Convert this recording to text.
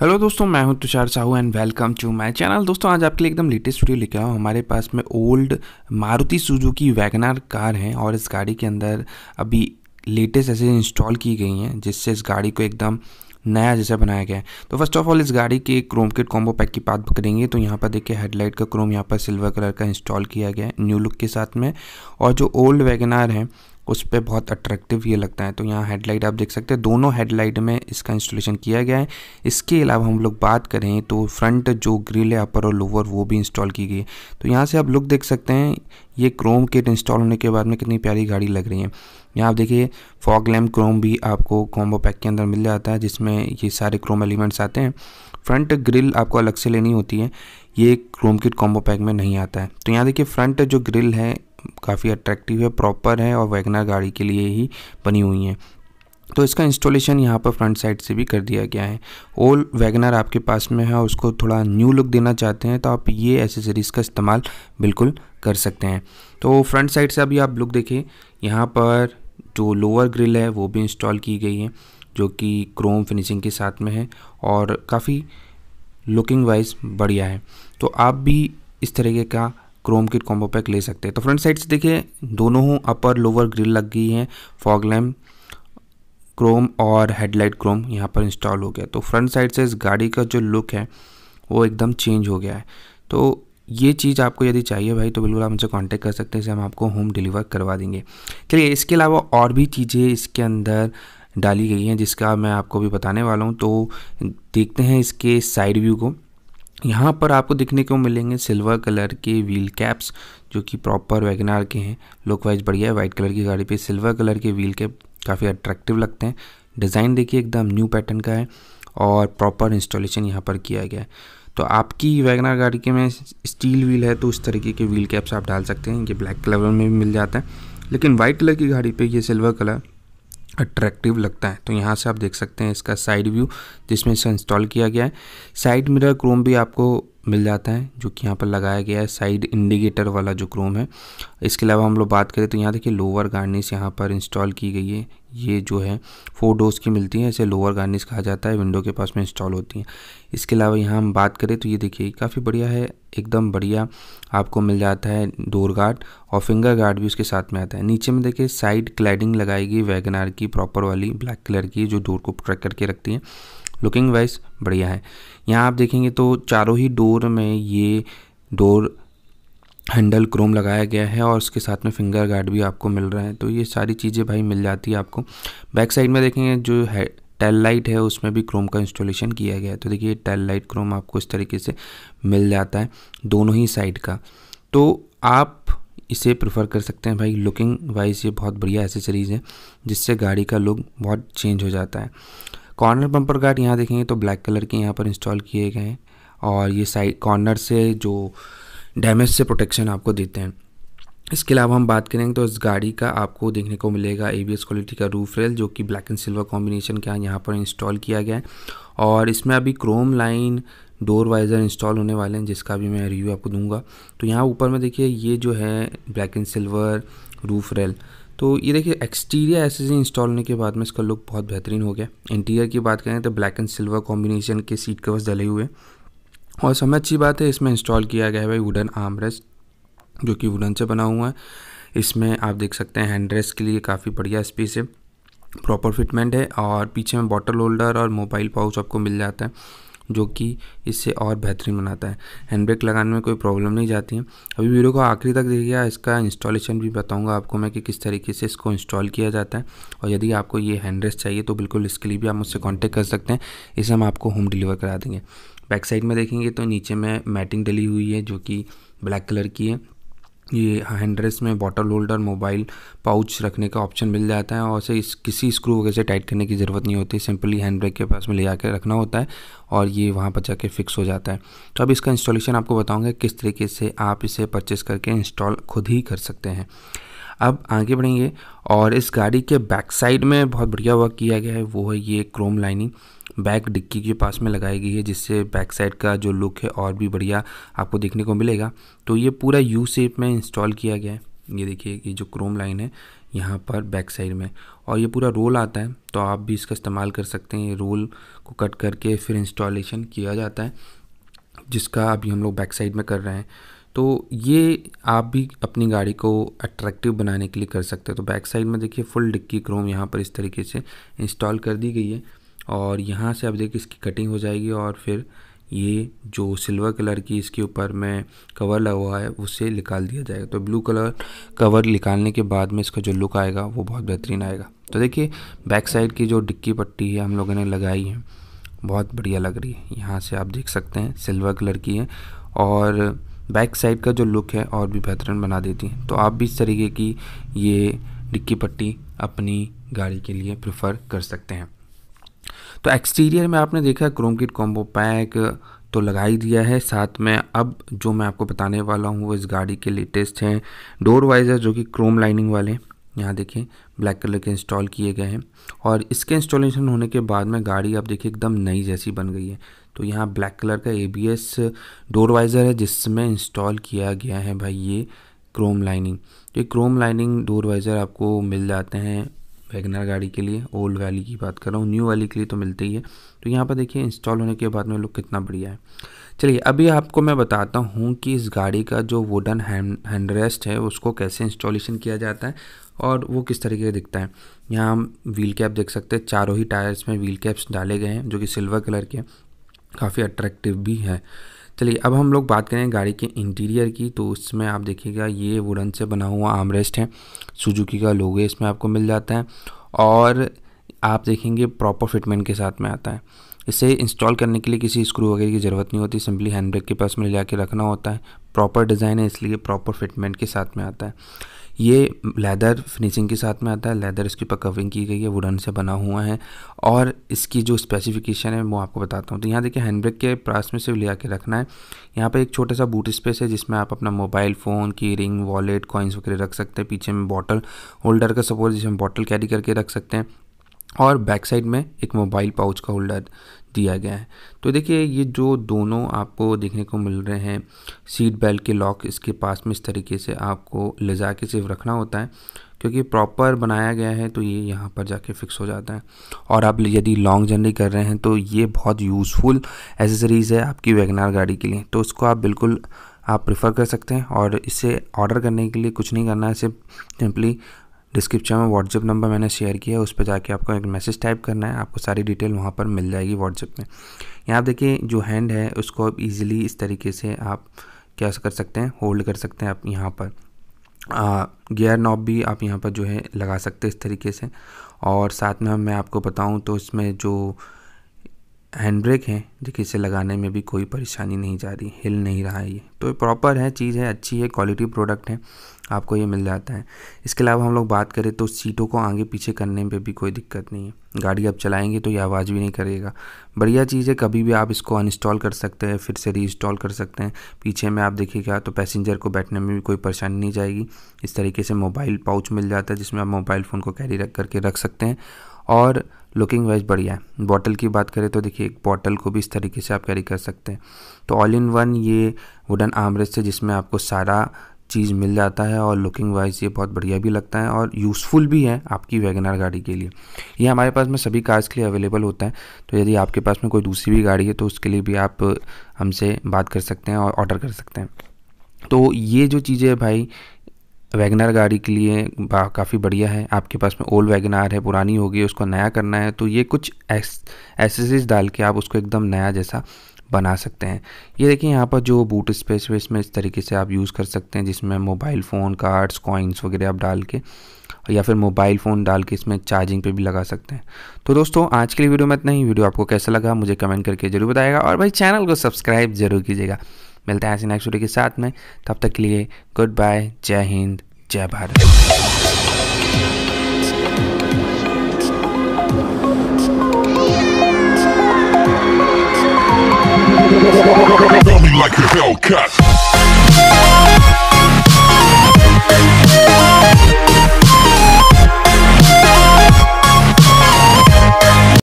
Hello दोस्तों मैं हूं Tushar Sahu and welcome to my channel दोस्तों आज आपके लिए एकदम लेटेस्ट वीडियो लेके आया हमारे पास में old Maruti Suzuki WagonR car है और इस गाड़ी के अंदर अभी लेटेस्ट ऐसे इंस्टॉल की गई हैं जिससे इस गाड़ी को एकदम नया जैसा बनाया गया है तो फर्स्ट ऑफ ऑल इस गाड़ी के क्रोम किट कॉम्बो पैक की बात करेंगे तो यहाँ पर देखिए हेडलाइट का क्रोम यहाँ पर सिल्वर कलर का इंस्टॉल किया गया है न्यू लुक के साथ में और जो ओल्ड वैगनार है उस पर बहुत अट्रैक्टिव ये लगता है तो यहाँ हेडलाइट आप देख सकते हैं दोनों हेडलाइट में इसका इंस्टॉलेशन किया गया है इसके अलावा हम लोग बात करें तो फ्रंट जो ग्रिल है अपर और लोअर वो भी इंस्टॉल की गई है तो यहाँ से आप लुक देख सकते हैं ये क्रोम किट इंस्टॉल होने के बाद में कितनी प्यारी गाड़ी लग रही है यहाँ आप देखिए फॉग लैम्प क्रोम भी आपको कॉम्बो पैक के अंदर मिल जाता है जिसमें ये सारे क्रोम एलिमेंट्स आते हैं फ्रंट ग्रिल आपको अलग से लेनी होती है ये क्रोम किट कॉम्बो पैक में नहीं आता है तो यहाँ देखिए फ्रंट जो ग्रिल है काफ़ी अट्रैक्टिव है प्रॉपर है और वैगनर गाड़ी के लिए ही बनी हुई हैं तो इसका इंस्टॉलेशन यहाँ पर फ्रंट साइड से भी कर दिया गया है ओल वैगनर आपके पास में है और उसको थोड़ा न्यू लुक देना चाहते हैं तो आप ये एसेसरीज़ का इस्तेमाल बिल्कुल कर सकते हैं तो फ्रंट साइड से अभी आप लुक देखें यहाँ पर जो लोअर ग्रिल है वो भी इंस्टॉल की गई है जो कि क्रोम फिनिशिंग के साथ में है और काफ़ी लुकिंग वाइज बढ़िया है तो आप भी इस तरीके का क्रोम किट कॉम्बो पैक ले सकते हैं तो फ्रंट साइड से देखिए दोनों हों अपर लोअर ग्रिल लग गई है फॉग लैम्प क्रोम और हेडलाइट क्रोम यहाँ पर इंस्टॉल हो गया तो फ्रंट साइड से इस गाड़ी का जो लुक है वो एकदम चेंज हो गया है तो ये चीज़ आपको यदि चाहिए भाई तो बिल्कुल आप मुझे कांटेक्ट कर सकते हैं इसे हम आपको होम डिलीवर करवा देंगे चलिए इसके अलावा और भी चीज़ें इसके अंदर डाली गई हैं जिसका मैं आपको भी बताने वाला हूँ तो देखते हैं इसके साइड व्यू को यहाँ पर आपको देखने को मिलेंगे सिल्वर कलर के व्हील कैप्स जो कि प्रॉपर वैगनार के हैं लुक वाइज बढ़िया है वाइट कलर की गाड़ी पे सिल्वर कलर के व्हील कैप काफ़ी अट्रैक्टिव लगते हैं डिज़ाइन देखिए एकदम न्यू पैटर्न का है और प्रॉपर इंस्टॉलेशन यहाँ पर किया गया है तो आपकी वैगनार गाड़ी के में स्टील व्हील है तो उस तरीके के व्हील कैप्स आप डाल सकते हैं ये ब्लैक कलर में भी मिल जाता है लेकिन वाइट कलर की गाड़ी पर यह सिल्वर कलर अट्रैक्टिव लगता है तो यहाँ से आप देख सकते हैं इसका साइड व्यू जिसमें इसे इंस्टॉल किया गया है साइड मिरर क्रोम भी आपको मिल जाता है जो कि यहाँ पर लगाया गया है साइड इंडिकेटर वाला जो क्रोम है इसके अलावा हम लोग बात करें तो यहाँ देखिए लोअर गार्निश यहाँ पर इंस्टॉल की गई है ये जो है फोर डोज की मिलती है इसे लोअर गार्निश कहा जाता है विंडो के पास में इंस्टॉल होती हैं इसके अलावा यहाँ हम बात करें तो ये देखिए काफ़ी बढ़िया है एकदम बढ़िया आपको मिल जाता है डोर गार्ड और फिंगर गार्ड भी उसके साथ में आता है नीचे में देखिए साइड क्लैडिंग लगाई गई वैगनार की प्रॉपर वाली ब्लैक कलर की जो डोर को प्रोटेक्ट करके रखती है लुकिंग वाइज बढ़िया है यहाँ आप देखेंगे तो चारों ही डोर में ये डोर हैंडल क्रोम लगाया गया है और उसके साथ में फिंगर गार्ड भी आपको मिल रहा है तो ये सारी चीज़ें भाई मिल जाती है आपको बैक साइड में देखेंगे जो है टेल लाइट है उसमें भी क्रोम का इंस्टॉलेशन किया गया है तो देखिए टेल लाइट क्रोम आपको इस तरीके से मिल जाता है दोनों ही साइड का तो आप इसे प्रेफर कर सकते हैं भाई लुकिंग वाइज ये बहुत बढ़िया एसेसरीज़ है जिससे गाड़ी का लुक बहुत चेंज हो जाता है कॉर्नर बम्पर गार्ड यहाँ देखेंगे तो ब्लैक कलर के यहाँ पर इंस्टॉल किए गए हैं और ये साइड कॉर्नर से जो डैमेज से प्रोटेक्शन आपको देते हैं इसके अलावा हम बात करेंगे तो इस गाड़ी का आपको देखने को मिलेगा ए क्वालिटी का रूफ रेल जो कि ब्लैक एंड सिल्वर कॉम्बिनेशन का यहाँ पर इंस्टॉल किया गया है और इसमें अभी chrome line door visor install होने वाले हैं जिसका भी मैं रिव्यू आपको दूंगा तो यहाँ ऊपर में देखिए ये जो है black and silver roof rail तो ये देखिए एक्सटीरियर से इंस्टॉल होने के बाद में इसका लुक बहुत बेहतरीन हो गया इंटीरियर की बात करें तो ब्लैक एंड सिल्वर कॉम्बिनेशन के सीट कवर्स डले हुए और समय अच्छी बात है इसमें इंस्टॉल किया गया है भाई वुडन आर्मरेस्ट जो कि वुडन से बना हुआ है इसमें आप देख सकते हैं हैंड रेस्ट के लिए काफ़ी बढ़िया स्पेस है प्रॉपर फिटमेंट है और पीछे में बॉटल होल्डर और मोबाइल पाउच आपको मिल जाता है जो कि इससे और बेहतरीन बनाता है हैंड ब्रेक लगाने में कोई प्रॉब्लम नहीं जाती है अभी वीडियो को आखिरी तक देखिएगा इसका इंस्टॉलेशन भी बताऊँगा आपको मैं कि किस तरीके से इसको इंस्टॉल किया जाता है और यदि आपको ये हैंड रेस्ट चाहिए तो बिल्कुल इसके लिए भी आप मुझसे कॉन्टैक्ट कर सकते हैं इसे हम आपको होम डिलीवर करा देंगे बैक साइड में देखेंगे तो नीचे में मैटिंग डली हुई है जो कि ब्लैक कलर की है ये हैंड्रेस में बॉटल होल्डर मोबाइल पाउच रखने का ऑप्शन मिल जाता है और उसे इस किसी स्क्रू वगैरह से टाइट करने की ज़रूरत नहीं होती सिंपली हैंड ब्रेक के पास में ले जाकर रखना होता है और ये वहाँ पर जाके फिक्स हो जाता है तो अब इसका इंस्टॉलेशन आपको बताऊँगा किस तरीके से आप इसे परचेस करके इंस्टॉल खुद ही कर सकते हैं अब आगे बढ़ेंगे और इस गाड़ी के बैक साइड में बहुत बढ़िया वर्क किया गया है वो है ये क्रोम लाइनिंग बैक डिक्की के पास में लगाई गई है जिससे बैक साइड का जो लुक है और भी बढ़िया आपको देखने को मिलेगा तो ये पूरा यू सेप में इंस्टॉल किया गया है ये देखिए ये जो क्रोम लाइन है यहाँ पर बैक साइड में और ये पूरा रोल आता है तो आप भी इसका इस्तेमाल कर सकते हैं ये रोल को कट करके फिर इंस्टॉलेशन किया जाता है जिसका अभी हम लोग बैक साइड में कर रहे हैं तो ये आप भी अपनी गाड़ी को अट्रैक्टिव बनाने के लिए कर सकते हैं तो बैक साइड में देखिए फुल डिक्की क्रोम यहाँ पर इस तरीके से इंस्टॉल कर दी गई है और यहाँ से आप देखिए इसकी कटिंग हो जाएगी और फिर ये जो सिल्वर कलर की इसके ऊपर में कवर लगा हुआ है उससे निकाल दिया जाएगा तो ब्लू कलर कवर निकालने के बाद में इसका जो लुक आएगा वो बहुत बेहतरीन आएगा तो देखिए बैक साइड की जो डिक्की पट्टी है हम लोगों ने लगाई है बहुत बढ़िया लग रही है यहाँ से आप देख सकते हैं सिल्वर कलर की है और बैक साइड का जो लुक है और भी बेहतरीन बना देती है तो आप भी इस तरीके की ये डिक्की पट्टी अपनी गाड़ी के लिए प्रेफर कर सकते हैं तो एक्सटीरियर में आपने देखा क्रोम किट कॉम्बो पैक तो लगा ही दिया है साथ में अब जो मैं आपको बताने वाला हूँ वो इस गाड़ी के लेटेस्ट हैं डोर वाइजर जो कि क्रोम लाइनिंग वाले यहाँ देखें ब्लैक कलर के इंस्टॉल किए गए हैं और इसके इंस्टॉलेशन होने के बाद में गाड़ी आप देखिए एकदम नई जैसी बन गई है तो यहाँ ब्लैक कलर का एबीएस डोर वाइज़र है जिसमें इंस्टॉल किया गया है भाई ये क्रोम लाइनिंग ये क्रोम लाइनिंग डोर वाइज़र आपको मिल जाते हैं वैगनर गाड़ी के लिए ओल्ड वैली की बात कर रहा हूँ न्यू वैली के लिए तो मिलती ही है तो यहाँ पर देखिए इंस्टॉल होने के बाद में लुक कितना बढ़िया है चलिए अभी आपको मैं बताता हूँ कि इस गाड़ी का जो वुडन हैंड हैंड रेस्ट है उसको कैसे इंस्टॉलेशन किया जाता है और वो किस तरीके का दिखता है यहाँ हम व्हील कैप देख सकते हैं चारों ही टायर्स में व्हील कैप्स डाले गए हैं जो कि सिल्वर कलर के काफ़ी अट्रैक्टिव भी है चलिए अब हम लोग बात करें गाड़ी के इंटीरियर की तो इसमें आप देखिएगा ये वुडन से बना हुआ आमरेस्ट है सुजुकी का लोगो इसमें आपको मिल जाता है और आप देखेंगे प्रॉपर फिटमेंट के साथ में आता है इसे इंस्टॉल करने के लिए किसी स्क्रू वगैरह की ज़रूरत नहीं होती सिंपली हैंड ब्रेक के पास में ले जाके रखना होता है प्रॉपर डिज़ाइन है इसलिए प्रॉपर फिटमेंट के साथ में आता है ये लेदर फिनिशिंग के साथ में आता है लेदर इसकी ऊपर कवरिंग की गई है वुडन से बना हुआ है और इसकी जो स्पेसिफिकेशन है वो आपको बताता हूँ तो यहाँ देखिए हैंड ब्रेक के प्रास में से ले आके रखना है यहाँ पर एक छोटा सा बूट स्पेस है जिसमें आप अपना मोबाइल फ़ोन की रिंग वॉलेट कॉइन्स वगैरह रख सकते हैं पीछे में बॉटल होल्डर का सपोर्ट जिसमें बॉटल कैरी करके रख सकते हैं और बैक साइड में एक मोबाइल पाउच का होल्डर दिया गया है तो देखिए ये जो दोनों आपको देखने को मिल रहे हैं सीट बेल्ट के लॉक इसके पास में इस तरीके से आपको ले जा के सिर्फ रखना होता है क्योंकि प्रॉपर बनाया गया है तो ये यहाँ पर जाके फिक्स हो जाता है और आप यदि लॉन्ग जर्नी कर रहे हैं तो ये बहुत यूज़फुल एसेसरीज़ है आपकी वैगनार गाड़ी के लिए तो इसको आप बिल्कुल आप प्रेफर कर सकते हैं और इसे ऑर्डर करने के लिए कुछ नहीं करना है सिर्फ सिंपली डिस्क्रिप्शन में व्हाट्सअप नंबर मैंने शेयर किया है उस पर जाके आपको एक मैसेज टाइप करना है आपको सारी डिटेल वहाँ पर मिल जाएगी व्हाट्सएप में यहाँ देखिए जो हैंड है उसको आप ईजिली इस तरीके से आप क्या कर सकते हैं होल्ड कर सकते हैं आप यहाँ पर गियर नॉब भी आप यहाँ पर जो है लगा सकते हैं इस तरीके से और साथ में मैं आपको बताऊँ तो इसमें जो हैंड ब्रेक है देखिए इसे लगाने में भी कोई परेशानी नहीं जा रही हिल नहीं रहा है ये तो प्रॉपर है चीज़ है अच्छी है क्वालिटी प्रोडक्ट है आपको ये मिल जाता है इसके अलावा हम लोग बात करें तो सीटों को आगे पीछे करने में भी कोई दिक्कत नहीं है गाड़ी आप चलाएंगे तो ये आवाज़ भी नहीं करेगा बढ़िया चीज़ है कभी भी आप इसको अनइंस्टॉल कर सकते हैं फिर से री कर सकते हैं पीछे में आप देखिएगा तो पैसेंजर को बैठने में भी कोई परेशानी नहीं जाएगी इस तरीके से मोबाइल पाउच मिल जाता है जिसमें आप मोबाइल फ़ोन को कैरी रख करके रख सकते हैं और लुकिंग वाइज बढ़िया है बॉटल की बात करें तो देखिए एक बॉटल को भी इस तरीके से आप कैरी कर सकते हैं तो ऑल इन वन ये वुडन आमरेज है जिसमें आपको सारा चीज़ मिल जाता है और लुकिंग वाइज ये बहुत बढ़िया भी लगता है और यूज़फुल भी है आपकी वैगनार गाड़ी के लिए ये हमारे पास में सभी कार्स के लिए अवेलेबल होता है तो यदि आपके पास में कोई दूसरी भी गाड़ी है तो उसके लिए भी आप हमसे बात कर सकते हैं और ऑर्डर कर सकते हैं तो ये जो चीज़ें भाई वैगनर गाड़ी के लिए काफ़ी बढ़िया है आपके पास में ओल्ड वैगनार है पुरानी होगी उसको नया करना है तो ये कुछ एसेसरीज डाल के आप उसको एकदम नया जैसा बना सकते हैं ये देखिए यहाँ पर जो बूट स्पेस है इसमें इस तरीके से आप यूज़ कर सकते हैं जिसमें मोबाइल फ़ोन कार्ड्स कॉइन्स वगैरह आप डाल के या फिर मोबाइल फ़ोन डाल के इसमें चार्जिंग पे भी लगा सकते हैं तो दोस्तों आज के लिए वीडियो में इतना ही वीडियो आपको कैसा लगा मुझे कमेंट करके ज़रूर बताएगा और भाई चैनल को सब्सक्राइब ज़रूर कीजिएगा मिलते हैं ऐसे नेक्स्ट वीडियो के साथ में तब तक के लिए गुड बाय जय हिंद जय Bharat me like a Hellcat.